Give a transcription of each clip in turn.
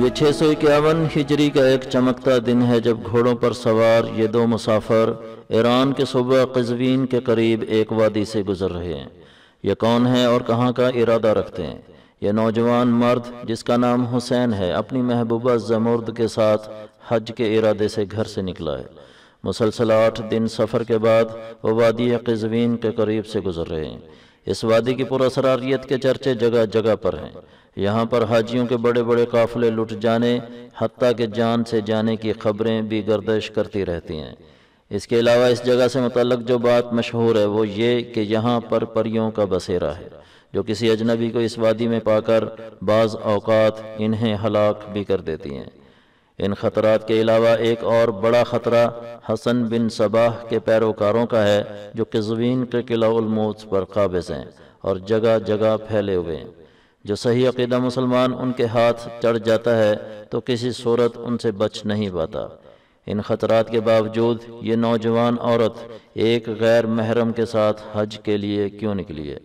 ये छः सौ इक्यावन हिजरी का एक चमकता दिन है जब घोड़ों पर सवार ये दो मुसाफर ईरान के सुबह कजवीन के करीब एक वादी से गुजर रहे हैं ये कौन है और कहाँ का इरादा रखते हैं ये नौजवान मर्द जिसका नाम हुसैन है अपनी महबूबा जमुर्द के साथ हज के इरादे से घर से निकला है मुसलसल आठ दिन सफ़र के बाद वो वादी कजवीन के करीब से गुजर रहे हैं इस वादी की पुरसरारियत के चर्चे जगह जगह पर हैं यहाँ पर हाजियों के बड़े बड़े काफ़ले लुट जाने हती के जान से जाने की खबरें भी गर्दश करती रहती हैं इसके अलावा इस जगह से मतलब जो बात मशहूर है वो ये कि यहाँ पर परियों का बसेरा है जो किसी अजनबी को इस वादी में पाकर बाज़ अवकात इन्हें हलाक भी कर देती हैं इन खतरात के अलावा एक और बड़ा ख़तरा हसन बिन सबाह के पैरोकारों का है जो किजवीन के किलामौत पर काबिज हैं और जगह जगह फैले हुए हैं जो सही अकीदा मुसलमान उनके हाथ चढ़ जाता है तो किसी सूरत उनसे बच नहीं पाता इन खतरात के बावजूद ये नौजवान औरत एक गैर महरम के साथ हज के लिए क्यों निकली है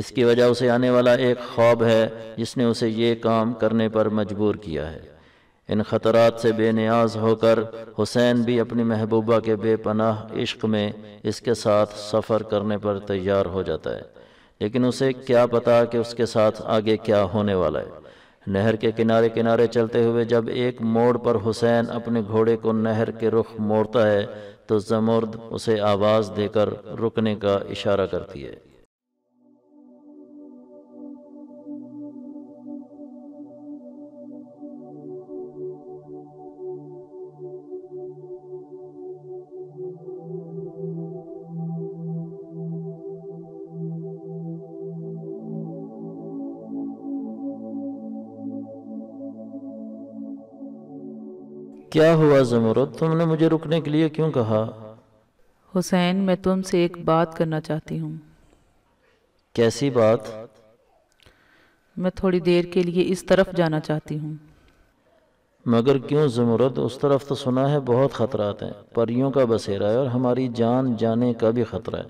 इसकी वजह उसे आने वाला एक ख्वाब है जिसने उसे ये काम करने पर मजबूर किया है इन ख़तरात से बेनियाज होकर हुसैन भी अपनी महबूबा के बेपनाह इश्क में इसके साथ सफ़र करने पर तैयार हो जाता है लेकिन उसे क्या पता कि उसके साथ आगे क्या होने वाला है नहर के किनारे किनारे चलते हुए जब एक मोड़ पर हुसैन अपने घोड़े को नहर के रुख मोड़ता है तो जमुर्द उसे आवाज़ देकर रुकने का इशारा करती है क्या हुआ जमरूद तुमने मुझे रुकने के लिए क्यों कहा हुसैन मैं तुमसे एक बात करना चाहती हूँ कैसी बात मैं थोड़ी देर के लिए इस तरफ जाना चाहती हूँ मगर क्यों जमरूद उस तरफ तो सुना है बहुत ख़तरात हैं परियों का बसेरा है और हमारी जान जाने का भी ख़तरा है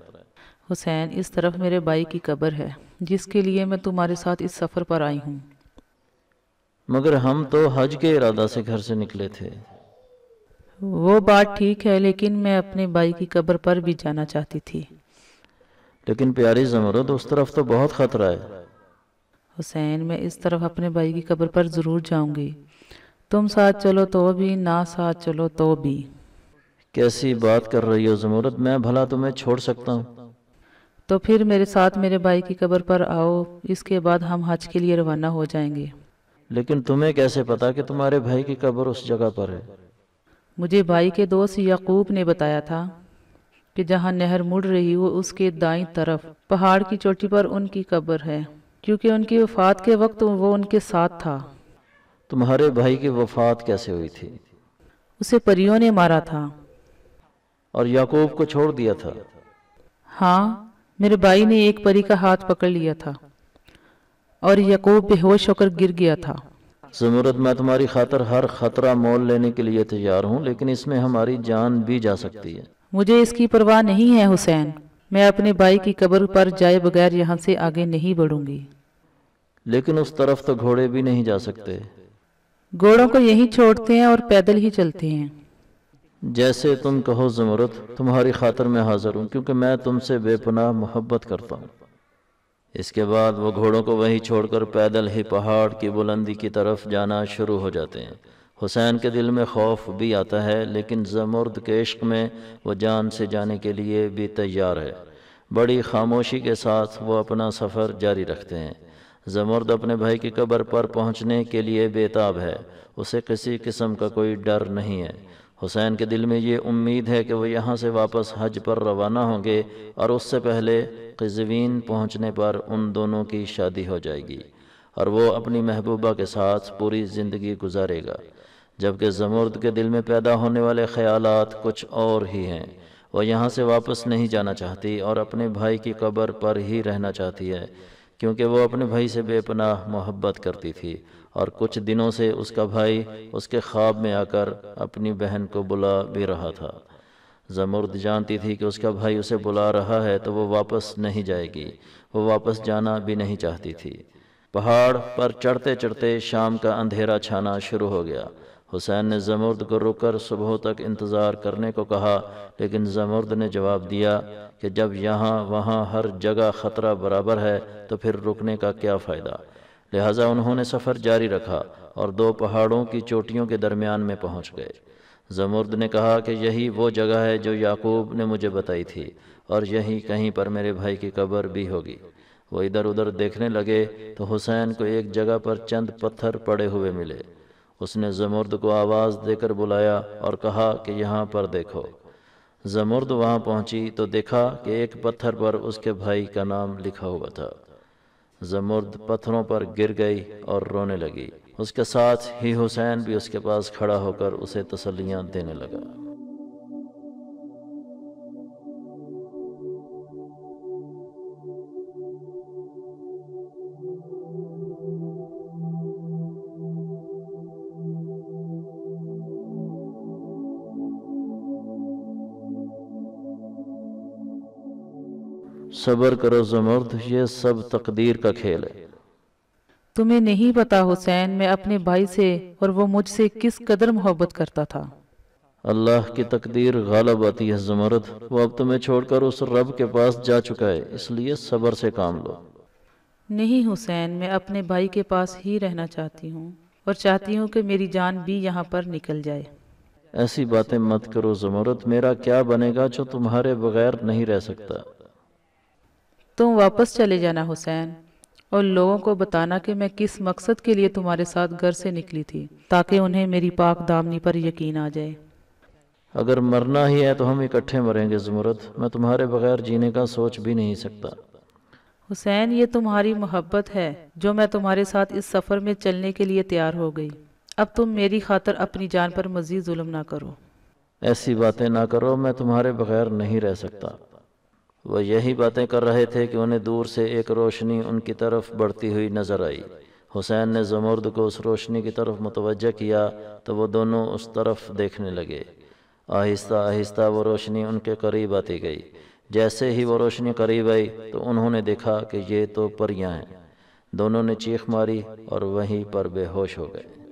हुसैन इस तरफ मेरे भाई की कब्र है जिसके लिए मैं तुम्हारे साथ इस सफ़र पर आई हूँ मगर हम तो हज के इरादा से घर से निकले थे वो बात ठीक है लेकिन मैं अपने भाई की कब्र पर भी जाना चाहती थी लेकिन प्यारी जमरूद उस तरफ तो बहुत खतरा है हुसैन मैं इस तरफ अपने भाई की कब्र पर जरूर जाऊंगी तुम साथ चलो तो भी ना साथ चलो तो भी कैसी बात कर रही हो जमूरत मैं भला तुम्हें छोड़ सकता हूँ तो फिर मेरे साथ मेरे भाई की कब्र पर आओ इसके बाद हम हज के लिए रवाना हो जाएंगे लेकिन तुम्हें कैसे पता कि तुम्हारे भाई की कब्र उस जगह पर है मुझे भाई के दोस्त याकूब ने बताया था कि जहाँ नहर मुड़ रही हो उसके दाई तरफ पहाड़ की चोटी पर उनकी कब्र है क्योंकि उनकी वफात के वक्त वो उनके साथ था तुम्हारे भाई की वफात कैसे हुई थी उसे परियों ने मारा था और याकूब को छोड़ दिया था हाँ मेरे भाई ने एक परी का हाथ पकड़ लिया था और याकूब बेहोश होकर गिर गया था ज़रूरत मैं तुम्हारी खातर हर खतरा मोल लेने के लिए तैयार हूँ लेकिन इसमें हमारी जान भी जा सकती है मुझे इसकी परवाह नहीं है हुसैन मैं अपने भाई की कब्र पर जाए बगैर यहाँ से आगे नहीं बढ़ूंगी लेकिन उस तरफ तो घोड़े भी नहीं जा सकते घोड़ों को यहीं छोड़ते हैं और पैदल ही चलते हैं जैसे तुम कहो जमरत तुम्हारी खातर में हाजिर हूँ क्योंकि मैं तुमसे बेपनाह मोहब्बत करता हूँ इसके बाद वो घोड़ों को वहीं छोड़कर पैदल ही पहाड़ की बुलंदी की तरफ जाना शुरू हो जाते हैं हुसैन के दिल में खौफ भी आता है लेकिन जमर्द के इश्क में वो जान से जाने के लिए भी तैयार है बड़ी खामोशी के साथ वो अपना सफ़र जारी रखते हैं जमर्द अपने भाई की कब्र पर पहुंचने के लिए बेताब है उसे किसी किस्म का कोई डर नहीं है हुसैन के दिल में ये उम्मीद है कि वो यहाँ से वापस हज पर रवाना होंगे और उससे पहले कजवीन पहुँचने पर उन दोनों की शादी हो जाएगी और वो अपनी महबूबा के साथ पूरी ज़िंदगी गुजारेगा जबकि जमुर्द के दिल में पैदा होने वाले ख्याल कुछ और ही हैं वह यहाँ से वापस नहीं जाना चाहती और अपने भाई की कब्र पर ही रहना चाहती है क्योंकि वो अपने भाई से बेपनाह मोहब्बत करती थी और कुछ दिनों से उसका भाई उसके ख्वाब में आकर अपनी बहन को बुला भी रहा था जमुर्द जानती थी कि उसका भाई उसे बुला रहा है तो वो वापस नहीं जाएगी वो वापस जाना भी नहीं चाहती थी पहाड़ पर चढ़ते चढ़ते शाम का अंधेरा छाना शुरू हो गया हुसैन ने जमुर्द को कर सुबह तक इंतज़ार करने को कहा लेकिन जमुर्द ने जवाब दिया कि जब यहाँ वहाँ हर जगह ख़तरा बराबर है तो फिर रुकने का क्या फ़ायदा लिहाजा उन्होंने सफ़र जारी रखा और दो पहाड़ों की चोटियों के दरमियान में पहुँच गए जमुर्द ने कहा कि यही वो जगह है जो याकूब ने मुझे बताई थी और यही कहीं पर मेरे भाई की कब्र भी होगी वो इधर उधर देखने लगे तो हुसैन को एक जगह पर चंद पत्थर पड़े हुए मिले उसने जमुर्द को आवाज़ देकर बुलाया और कहा कि यहाँ पर देखो जमुर्द वहाँ पहुँची तो देखा कि एक पत्थर पर उसके भाई का नाम लिखा हुआ था जमुर्द पत्थरों पर गिर गई और रोने लगी उसके साथ ही हुसैन भी उसके पास खड़ा होकर उसे तसल्लियाँ देने लगा सबर करो जमर्द ये सब तकदीर का खेल है तुम्हें नहीं पता हुसैन मैं अपने भाई से और वो मुझसे किस कदर मोहब्बत करता था अल्लाह की तकदीर गालब आती है जमरद वो अब तुम्हें छोड़कर उस रब के पास जा चुका है इसलिए सबर से काम लो नहीं हुसैन मैं अपने भाई के पास ही रहना चाहती हूँ और चाहती हूँ कि मेरी जान भी यहाँ पर निकल जाए ऐसी बातें मत करो जमरत मेरा क्या बनेगा जो तुम्हारे बगैर नहीं रह सकता तुम वापस चले जाना हुसैन और लोगों को बताना कि मैं किस मकसद के लिए तुम्हारे साथ घर से निकली थी ताकि उन्हें मेरी पाक दामनी पर यकीन आ जाए अगर मरना ही है तो हम इकट्ठे मरेंगे जमूरत मैं तुम्हारे बगैर जीने का सोच भी नहीं सकता हुसैन ये तुम्हारी मोहब्बत है जो मैं तुम्हारे साथ इस सफ़र में चलने के लिए तैयार हो गई अब तुम मेरी खातर अपनी जान पर मज़ीद जुल्म ना करो ऐसी बातें ना करो मैं तुम्हारे बगैर नहीं रह सकता वह यही बातें कर रहे थे कि उन्हें दूर से एक रोशनी उनकी तरफ बढ़ती हुई नजर आई हुसैन ने जमुर्द को उस रोशनी की तरफ मुतवजह किया तो वो दोनों उस तरफ देखने लगे आहिस्ता आहिस्ता वो रोशनी उनके करीब आती गई जैसे ही वो रोशनी करीब आई तो उन्होंने देखा कि ये तो परियां हैं दोनों ने चीख मारी और वहीं पर बेहोश हो गए